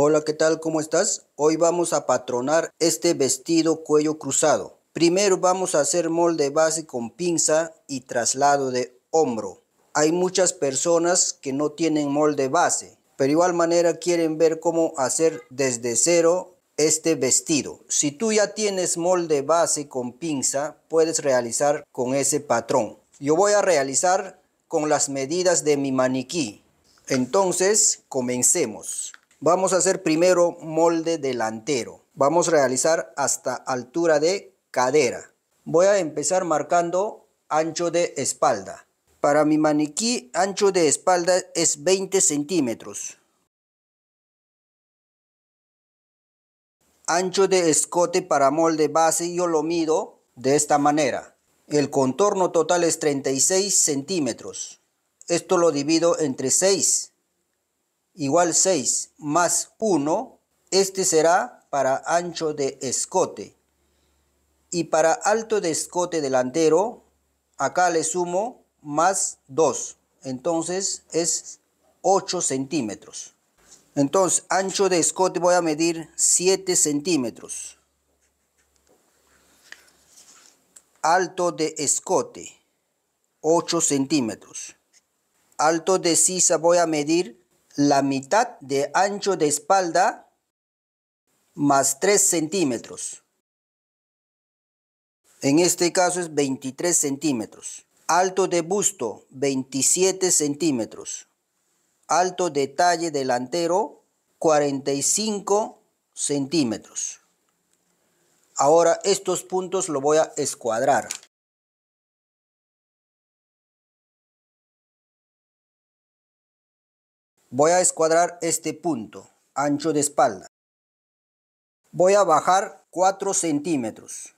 Hola, ¿qué tal? ¿Cómo estás? Hoy vamos a patronar este vestido cuello cruzado. Primero vamos a hacer molde base con pinza y traslado de hombro. Hay muchas personas que no tienen molde base, pero igual manera quieren ver cómo hacer desde cero este vestido. Si tú ya tienes molde base con pinza, puedes realizar con ese patrón. Yo voy a realizar con las medidas de mi maniquí. Entonces, comencemos. Vamos a hacer primero molde delantero. Vamos a realizar hasta altura de cadera. Voy a empezar marcando ancho de espalda. Para mi maniquí, ancho de espalda es 20 centímetros. Ancho de escote para molde base yo lo mido de esta manera. El contorno total es 36 centímetros. Esto lo divido entre 6 igual 6 más 1, este será para ancho de escote. Y para alto de escote delantero, acá le sumo más 2. Entonces es 8 centímetros. Entonces, ancho de escote voy a medir 7 centímetros. Alto de escote, 8 centímetros. Alto de sisa voy a medir la mitad de ancho de espalda más 3 centímetros. En este caso es 23 centímetros. Alto de busto 27 centímetros. Alto de talle delantero 45 centímetros. Ahora estos puntos lo voy a escuadrar. Voy a escuadrar este punto, ancho de espalda. Voy a bajar 4 centímetros.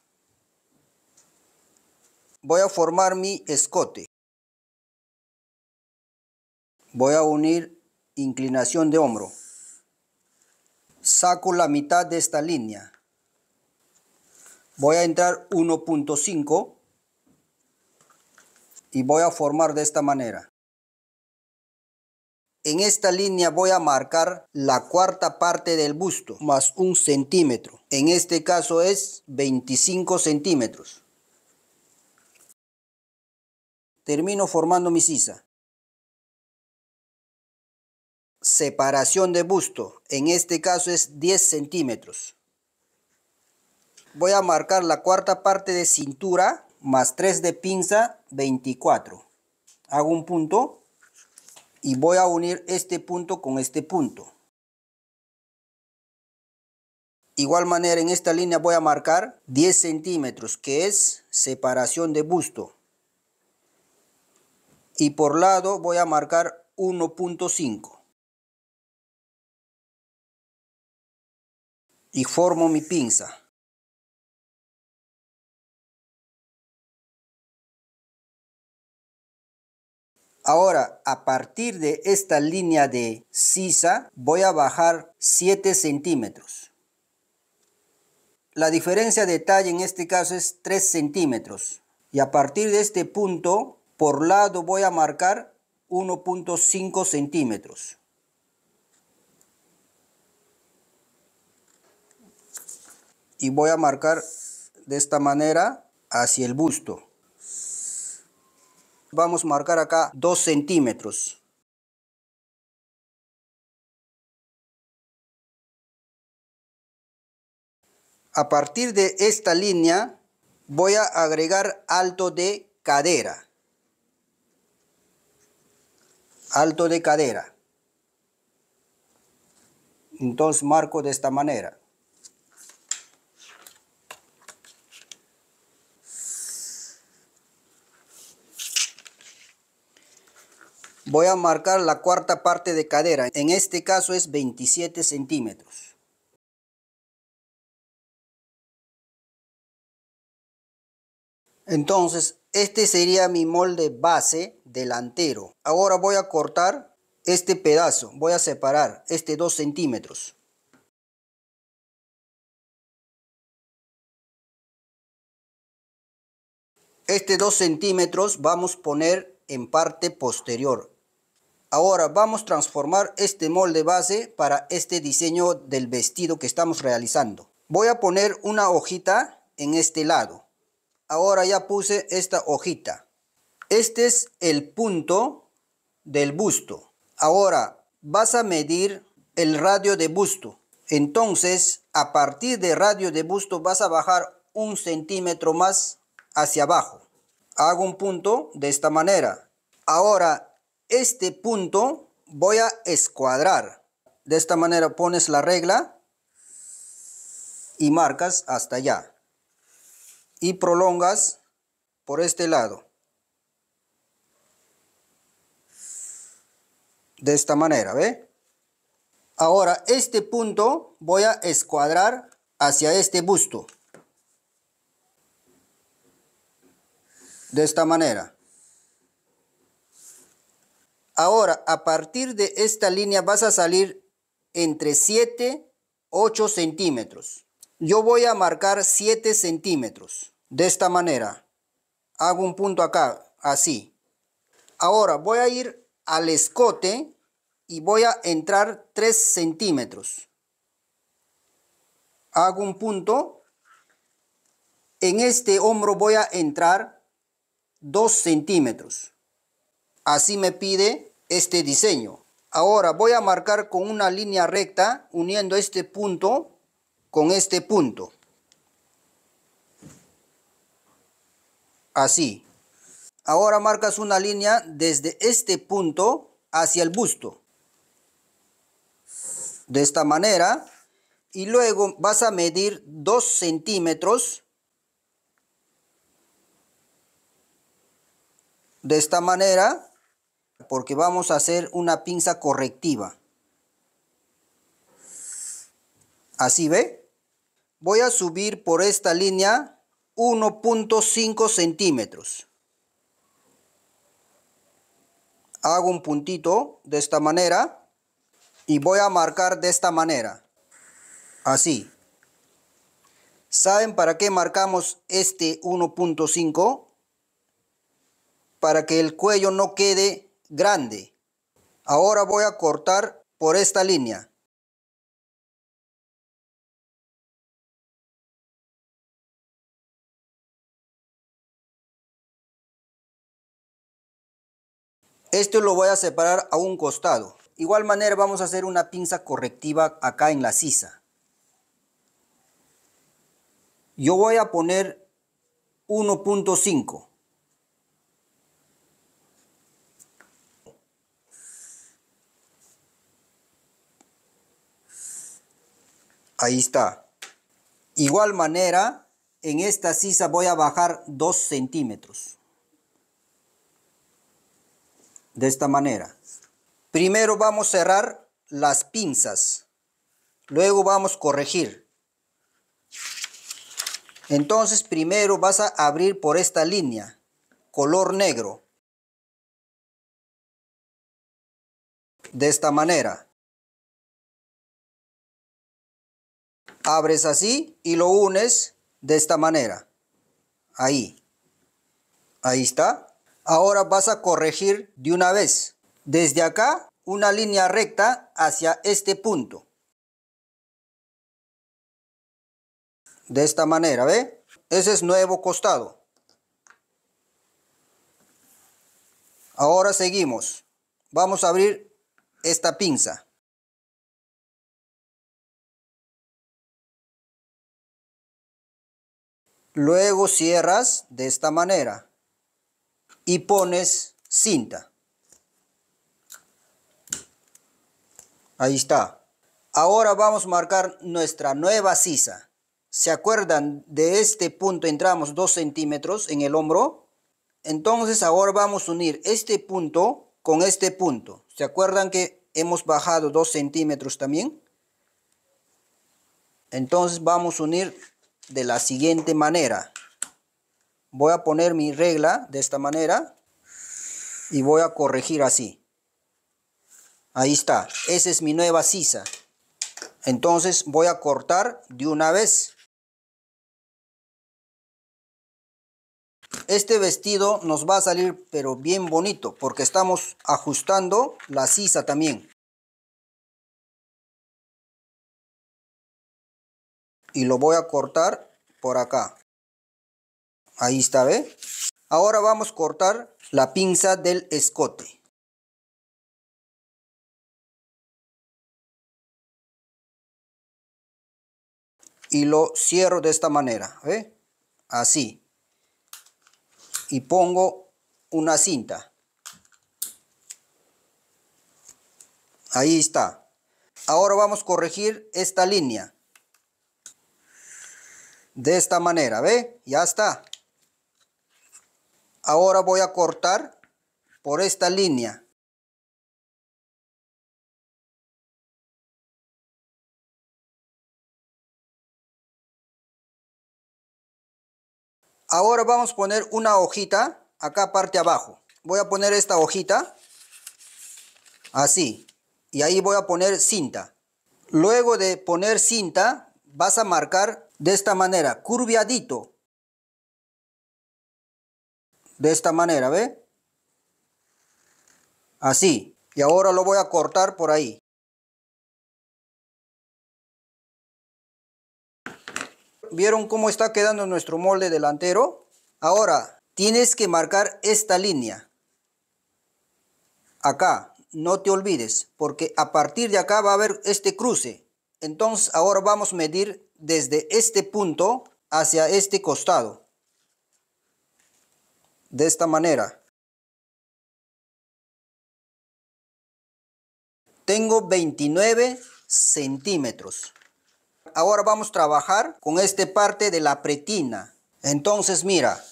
Voy a formar mi escote. Voy a unir inclinación de hombro. Saco la mitad de esta línea. Voy a entrar 1.5 y voy a formar de esta manera. En esta línea voy a marcar la cuarta parte del busto más un centímetro. En este caso es 25 centímetros. Termino formando mi sisa. Separación de busto. En este caso es 10 centímetros. Voy a marcar la cuarta parte de cintura más 3 de pinza, 24. Hago un punto y voy a unir este punto con este punto. Igual manera en esta línea voy a marcar 10 centímetros que es separación de busto. Y por lado voy a marcar 1.5. Y formo mi pinza. Ahora, a partir de esta línea de sisa, voy a bajar 7 centímetros. La diferencia de talla en este caso es 3 centímetros. Y a partir de este punto, por lado voy a marcar 1.5 centímetros. Y voy a marcar de esta manera hacia el busto. Vamos a marcar acá 2 centímetros. A partir de esta línea voy a agregar alto de cadera. Alto de cadera. Entonces marco de esta manera. Voy a marcar la cuarta parte de cadera, en este caso es 27 centímetros. Entonces, este sería mi molde base delantero. Ahora voy a cortar este pedazo, voy a separar este 2 centímetros. Este 2 centímetros vamos a poner en parte posterior, Ahora vamos a transformar este molde base para este diseño del vestido que estamos realizando. Voy a poner una hojita en este lado. Ahora ya puse esta hojita. Este es el punto del busto. Ahora vas a medir el radio de busto. Entonces, a partir de radio de busto vas a bajar un centímetro más hacia abajo. Hago un punto de esta manera. Ahora, este punto voy a escuadrar. De esta manera pones la regla y marcas hasta allá. Y prolongas por este lado. De esta manera, ¿ve? Ahora, este punto voy a escuadrar hacia este busto. De esta manera. Ahora, a partir de esta línea vas a salir entre 7, 8 centímetros. Yo voy a marcar 7 centímetros. De esta manera. Hago un punto acá, así. Ahora voy a ir al escote y voy a entrar 3 centímetros. Hago un punto. En este hombro voy a entrar 2 centímetros. Así me pide este diseño. Ahora voy a marcar con una línea recta uniendo este punto con este punto. Así. Ahora marcas una línea desde este punto hacia el busto. De esta manera. Y luego vas a medir 2 centímetros. De esta manera porque vamos a hacer una pinza correctiva. Así ve. Voy a subir por esta línea 1.5 centímetros. Hago un puntito de esta manera y voy a marcar de esta manera. Así. ¿Saben para qué marcamos este 1.5? Para que el cuello no quede grande. Ahora voy a cortar por esta línea. Esto lo voy a separar a un costado. Igual manera vamos a hacer una pinza correctiva acá en la sisa. Yo voy a poner 1.5. Ahí está. Igual manera, en esta sisa voy a bajar 2 centímetros. De esta manera. Primero vamos a cerrar las pinzas. Luego vamos a corregir. Entonces primero vas a abrir por esta línea, color negro. De esta manera. abres así y lo unes de esta manera. Ahí. Ahí está. Ahora vas a corregir de una vez. Desde acá, una línea recta hacia este punto. De esta manera, ¿ve? Ese es nuevo costado. Ahora seguimos. Vamos a abrir esta pinza. Luego cierras de esta manera y pones cinta. Ahí está. Ahora vamos a marcar nuestra nueva sisa. ¿Se acuerdan? De este punto entramos 2 centímetros en el hombro. Entonces ahora vamos a unir este punto con este punto. ¿Se acuerdan que hemos bajado 2 centímetros también? Entonces vamos a unir de la siguiente manera. Voy a poner mi regla de esta manera y voy a corregir así. Ahí está, esa es mi nueva sisa. Entonces voy a cortar de una vez. Este vestido nos va a salir pero bien bonito porque estamos ajustando la sisa también. y lo voy a cortar por acá. Ahí está, ¿ve? Ahora vamos a cortar la pinza del escote. y lo cierro de esta manera, ve así. Y pongo una cinta. Ahí está. Ahora vamos a corregir esta línea de esta manera, ¿ve? Ya está. Ahora voy a cortar por esta línea. Ahora vamos a poner una hojita acá parte abajo. Voy a poner esta hojita así y ahí voy a poner cinta. Luego de poner cinta vas a marcar de esta manera, curviadito. De esta manera, ¿ve? Así. Y ahora lo voy a cortar por ahí. ¿Vieron cómo está quedando nuestro molde delantero? Ahora, tienes que marcar esta línea. Acá, no te olvides, porque a partir de acá va a haber este cruce. Entonces, ahora vamos a medir desde este punto hacia este costado. De esta manera. Tengo 29 centímetros. Ahora vamos a trabajar con esta parte de la pretina. Entonces mira,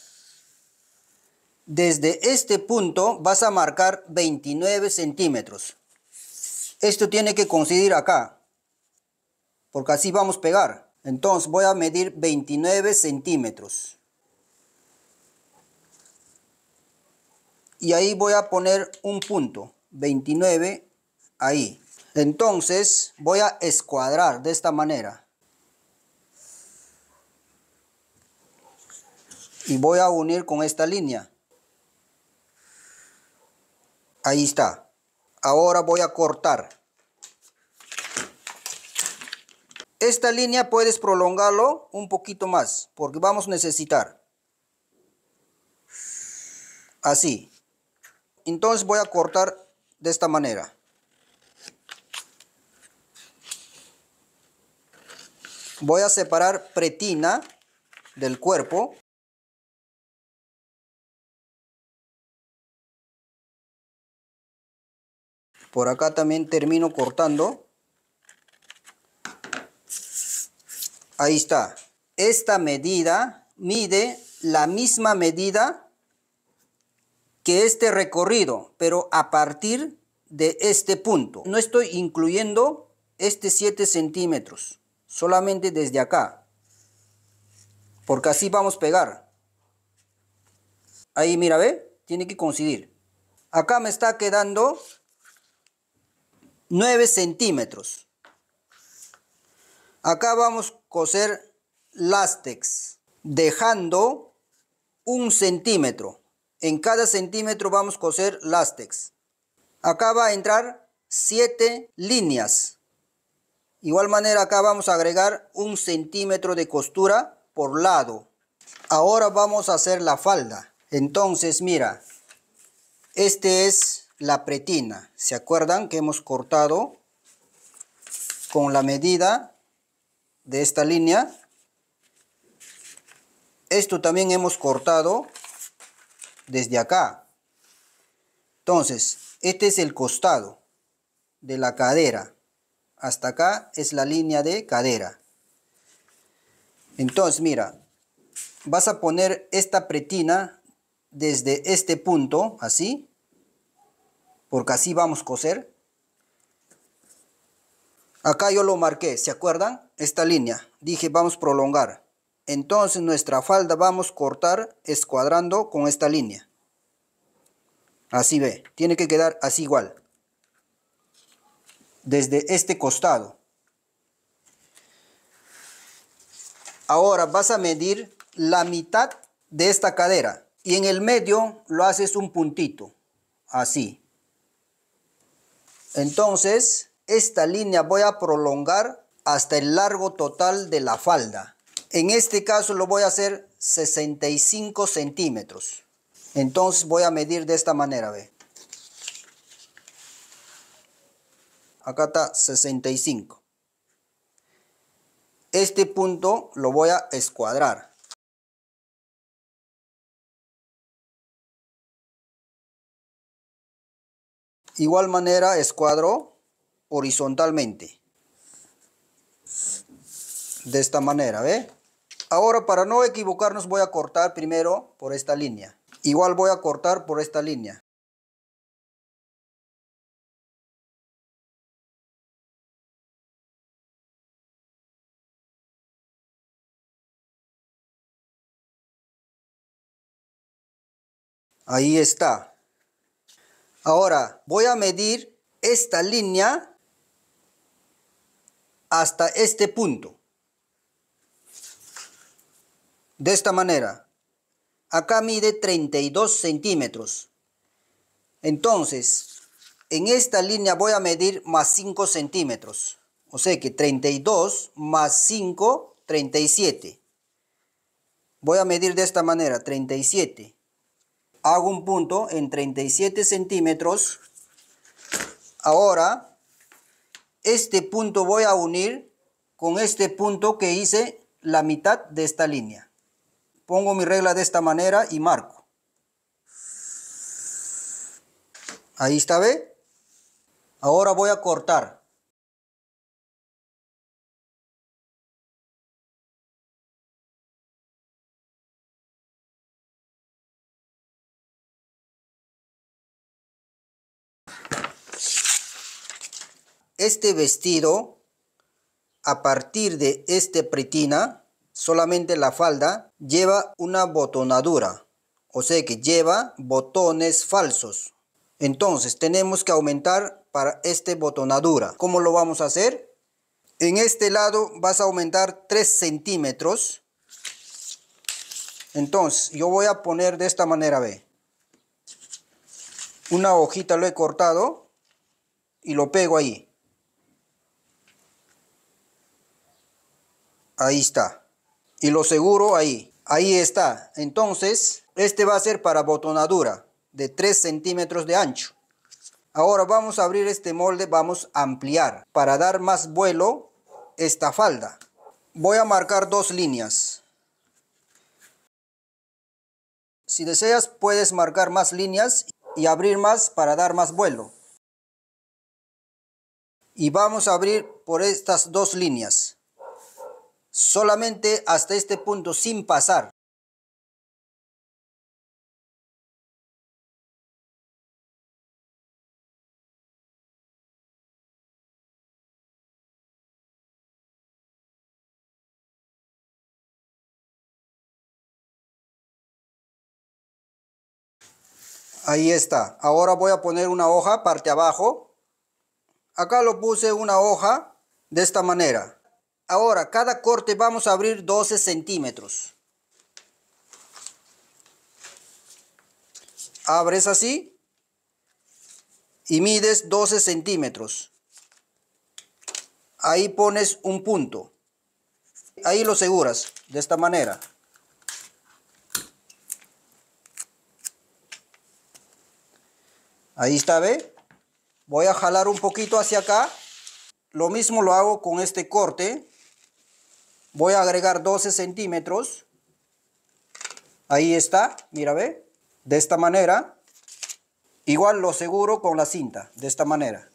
desde este punto vas a marcar 29 centímetros. Esto tiene que coincidir acá, porque así vamos a pegar. Entonces voy a medir 29 centímetros. Y ahí voy a poner un punto, 29, ahí. Entonces voy a escuadrar de esta manera. Y voy a unir con esta línea. Ahí está. Ahora voy a cortar. Esta línea puedes prolongarlo un poquito más porque vamos a necesitar. Así. Entonces voy a cortar de esta manera. Voy a separar pretina del cuerpo. Por acá también termino cortando. Ahí está. Esta medida mide la misma medida que este recorrido, pero a partir de este punto. No estoy incluyendo este 7 centímetros, solamente desde acá, porque así vamos a pegar. Ahí, mira, ve, tiene que coincidir. Acá me está quedando 9 centímetros. Acá vamos coser lástex, dejando un centímetro. En cada centímetro vamos a coser lástex. Acá va a entrar siete líneas. Igual manera acá vamos a agregar un centímetro de costura por lado. Ahora vamos a hacer la falda. Entonces mira, este es la pretina. ¿Se acuerdan que hemos cortado con la medida de esta línea. Esto también hemos cortado desde acá. Entonces, este es el costado de la cadera. Hasta acá es la línea de cadera. Entonces, mira, vas a poner esta pretina desde este punto, así, porque así vamos a coser. Acá yo lo marqué, ¿se acuerdan? esta línea. Dije, vamos a prolongar. Entonces nuestra falda vamos a cortar escuadrando con esta línea. Así ve, tiene que quedar así igual. Desde este costado. Ahora vas a medir la mitad de esta cadera. Y en el medio lo haces un puntito. Así. Entonces, esta línea voy a prolongar hasta el largo total de la falda. En este caso lo voy a hacer 65 centímetros. Entonces voy a medir de esta manera, ve. Acá está 65. Este punto lo voy a escuadrar. Igual manera escuadro horizontalmente de esta manera, ¿ve? Ahora para no equivocarnos voy a cortar primero por esta línea. Igual voy a cortar por esta línea. Ahí está. Ahora voy a medir esta línea hasta este punto. De esta manera, acá mide 32 centímetros. Entonces, en esta línea voy a medir más 5 centímetros. O sea que 32 más 5, 37. Voy a medir de esta manera, 37. Hago un punto en 37 centímetros. Ahora, este punto voy a unir con este punto que hice la mitad de esta línea pongo mi regla de esta manera y marco. Ahí está, ¿ve? Ahora voy a cortar. Este vestido, a partir de este pretina, solamente la falda lleva una botonadura, o sea que lleva botones falsos. Entonces tenemos que aumentar para este botonadura. ¿Cómo lo vamos a hacer? En este lado vas a aumentar 3 centímetros. Entonces yo voy a poner de esta manera, ve. Una hojita lo he cortado y lo pego ahí. Ahí está y lo seguro ahí. Ahí está. Entonces, este va a ser para botonadura de 3 centímetros de ancho. Ahora vamos a abrir este molde, vamos a ampliar para dar más vuelo esta falda. Voy a marcar dos líneas. Si deseas puedes marcar más líneas y abrir más para dar más vuelo. Y vamos a abrir por estas dos líneas solamente hasta este punto, sin pasar. Ahí está. Ahora voy a poner una hoja parte abajo. Acá lo puse una hoja de esta manera. Ahora, cada corte vamos a abrir 12 centímetros. Abres así y mides 12 centímetros. Ahí pones un punto. Ahí lo seguras, de esta manera. Ahí está, ¿ve? Voy a jalar un poquito hacia acá. Lo mismo lo hago con este corte. Voy a agregar 12 centímetros. Ahí está, mira, ve. De esta manera. Igual lo seguro con la cinta, de esta manera.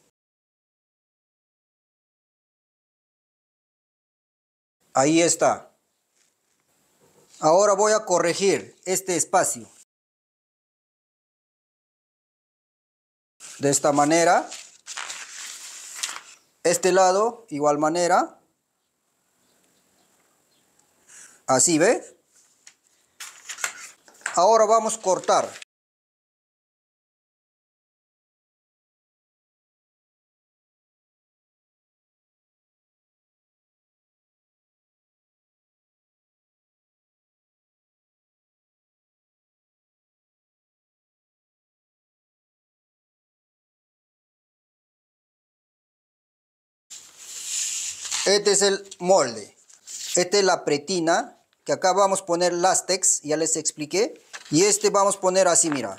Ahí está. Ahora voy a corregir este espacio. De esta manera. Este lado, igual manera. Así, ¿ve? Ahora vamos a cortar. Este es el molde. Esta es la pretina, que acá vamos a poner lástex, ya les expliqué. Y este vamos a poner así, mira.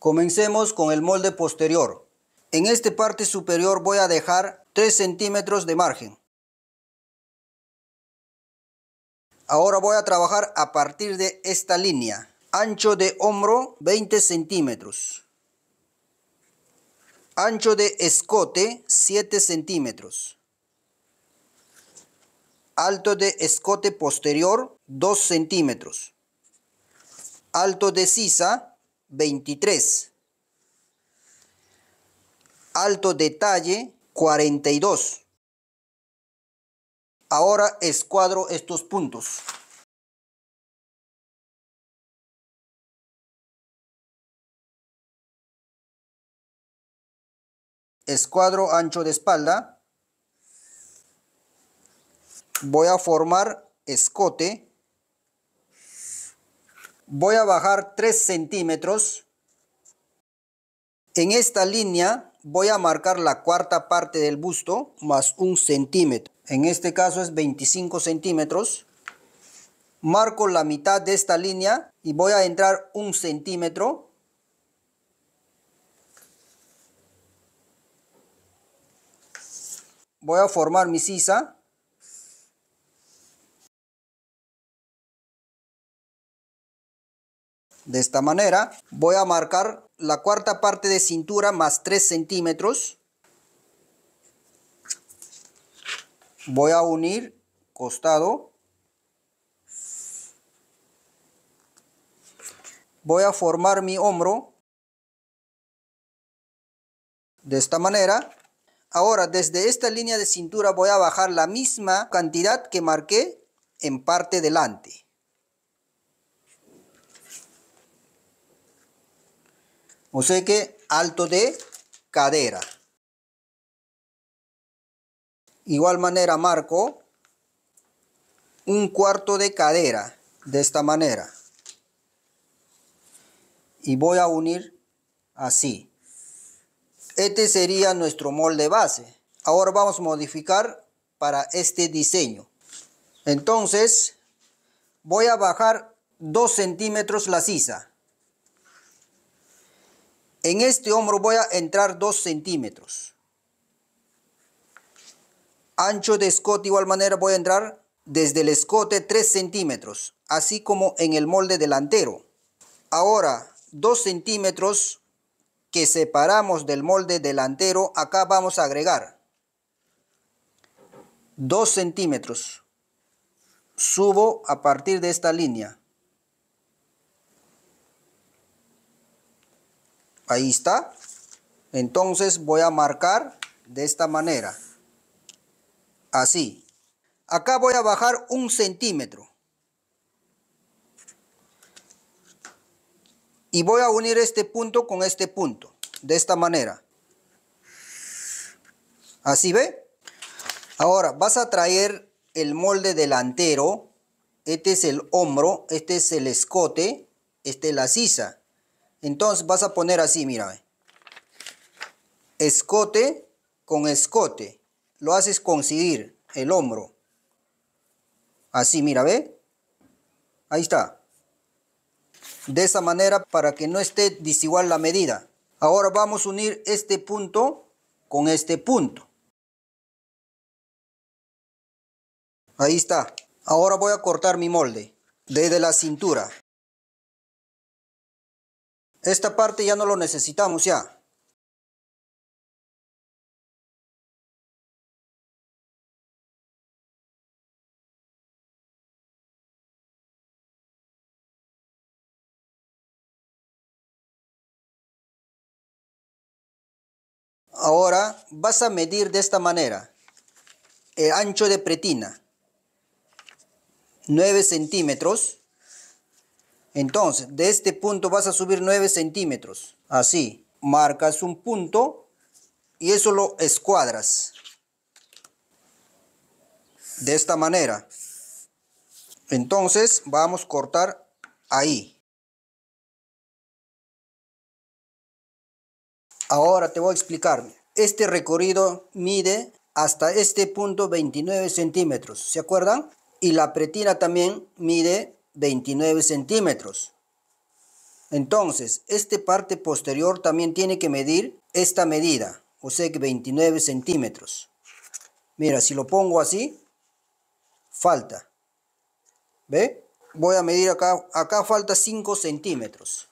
Comencemos con el molde posterior. En esta parte superior voy a dejar 3 centímetros de margen. Ahora voy a trabajar a partir de esta línea. Ancho de hombro 20 centímetros. Ancho de escote 7 centímetros. Alto de escote posterior 2 centímetros. Alto de sisa 23. Alto de talle 42. Ahora escuadro estos puntos. Escuadro ancho de espalda voy a formar escote, voy a bajar 3 centímetros, en esta línea voy a marcar la cuarta parte del busto más un centímetro, en este caso es 25 centímetros, marco la mitad de esta línea y voy a entrar un centímetro, voy a formar mi sisa De esta manera voy a marcar la cuarta parte de cintura más 3 centímetros. Voy a unir costado. Voy a formar mi hombro. De esta manera. Ahora desde esta línea de cintura voy a bajar la misma cantidad que marqué en parte delante. O sea que alto de cadera. Igual manera marco un cuarto de cadera de esta manera. Y voy a unir así. Este sería nuestro molde base. Ahora vamos a modificar para este diseño. Entonces voy a bajar 2 centímetros la sisa. En este hombro voy a entrar 2 centímetros. Ancho de escote igual manera voy a entrar desde el escote 3 centímetros, así como en el molde delantero. Ahora, 2 centímetros que separamos del molde delantero, acá vamos a agregar 2 centímetros. Subo a partir de esta línea. Ahí está. Entonces voy a marcar de esta manera. Así. Acá voy a bajar un centímetro. Y voy a unir este punto con este punto. De esta manera. Así ve. Ahora vas a traer el molde delantero. Este es el hombro. Este es el escote. Este es la sisa. Entonces vas a poner así, mira. Escote con escote. Lo haces conseguir el hombro. Así, mira, ¿ve? Ahí está. De esa manera para que no esté desigual la medida. Ahora vamos a unir este punto con este punto. Ahí está. Ahora voy a cortar mi molde desde la cintura. Esta parte ya no lo necesitamos ya. Ahora vas a medir de esta manera el ancho de pretina, 9 centímetros. Entonces, de este punto vas a subir 9 centímetros. Así. Marcas un punto y eso lo escuadras. De esta manera. Entonces, vamos a cortar ahí. Ahora te voy a explicar. Este recorrido mide hasta este punto 29 centímetros. ¿Se acuerdan? Y la pretina también mide 29 centímetros. Entonces, este parte posterior también tiene que medir esta medida, o sea que 29 centímetros. Mira, si lo pongo así, falta. ¿Ve? Voy a medir acá, acá falta 5 centímetros.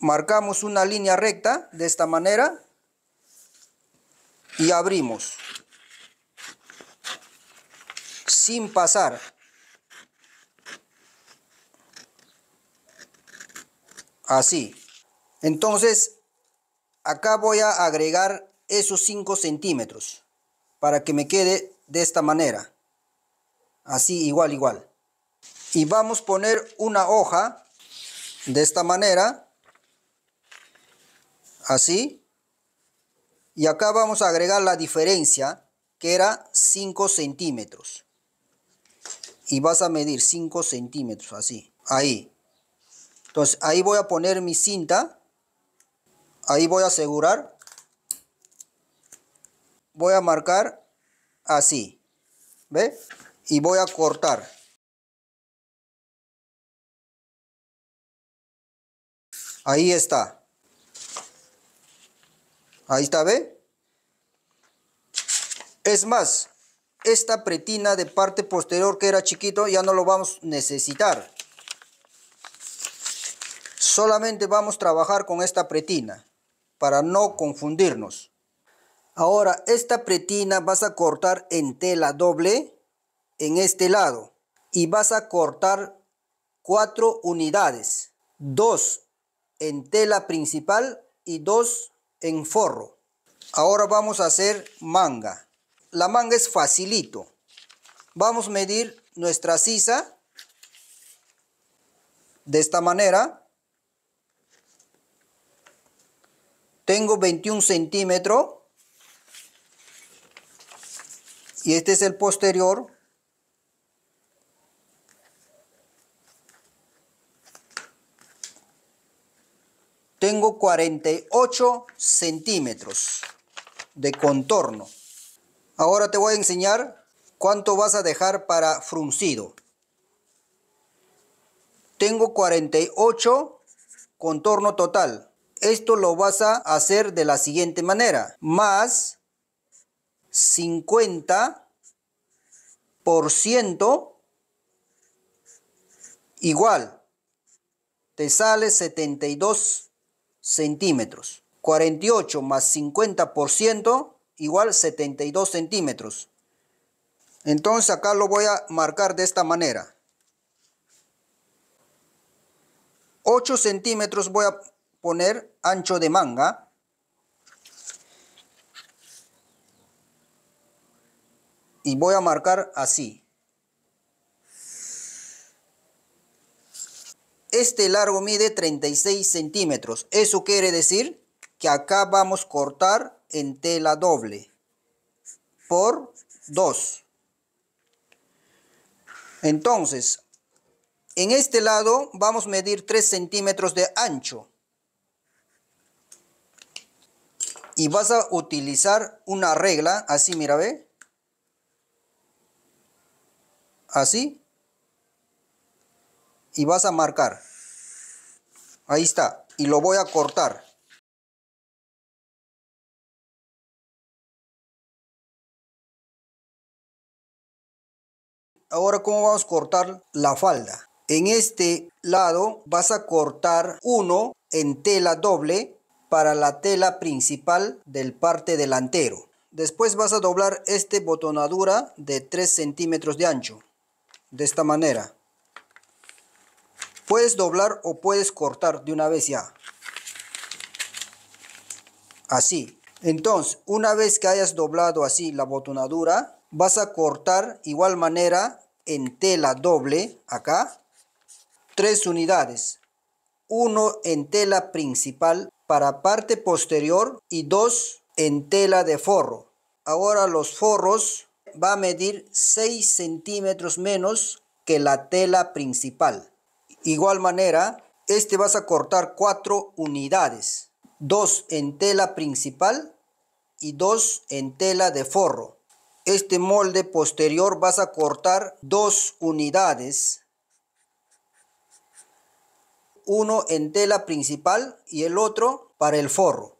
Marcamos una línea recta de esta manera y abrimos sin pasar así. Entonces, acá voy a agregar esos 5 centímetros para que me quede de esta manera. Así, igual, igual. Y vamos a poner una hoja de esta manera. Así. Y acá vamos a agregar la diferencia que era 5 centímetros. Y vas a medir 5 centímetros, así. Ahí. Entonces ahí voy a poner mi cinta. Ahí voy a asegurar. Voy a marcar así. ¿Ve? Y voy a cortar. Ahí está. Ahí está, ¿ve? Es más, esta pretina de parte posterior que era chiquito ya no lo vamos a necesitar. Solamente vamos a trabajar con esta pretina para no confundirnos. Ahora, esta pretina vas a cortar en tela doble en este lado y vas a cortar cuatro unidades, dos en tela principal y dos en forro. Ahora vamos a hacer manga. La manga es facilito. Vamos a medir nuestra sisa de esta manera. Tengo 21 centímetros. Y este es el posterior. Tengo 48 centímetros de contorno. Ahora te voy a enseñar cuánto vas a dejar para fruncido. Tengo 48 contorno total. Esto lo vas a hacer de la siguiente manera. Más 50% igual. Te sale 72 centímetros. 48 más 50% igual 72 centímetros. Entonces acá lo voy a marcar de esta manera. 8 centímetros voy a poner ancho de manga. Y voy a marcar así. Este largo mide 36 centímetros. Eso quiere decir que acá vamos a cortar en tela doble por 2. Entonces, en este lado vamos a medir 3 centímetros de ancho. y vas a utilizar una regla, así mira, ve. Así. Y vas a marcar. Ahí está. Y lo voy a cortar. Ahora, ¿cómo vamos a cortar la falda? En este lado vas a cortar uno en tela doble para la tela principal del parte delantero. Después vas a doblar este botonadura de 3 centímetros de ancho. De esta manera. Puedes doblar o puedes cortar de una vez ya. Así. Entonces, una vez que hayas doblado así la botonadura, vas a cortar igual manera en tela doble, acá, tres unidades. Uno en tela principal para parte posterior y dos en tela de forro. Ahora los forros va a medir 6 centímetros menos que la tela principal. Igual manera, este vas a cortar 4 unidades, 2 en tela principal y 2 en tela de forro. Este molde posterior vas a cortar dos unidades uno en tela principal y el otro para el forro.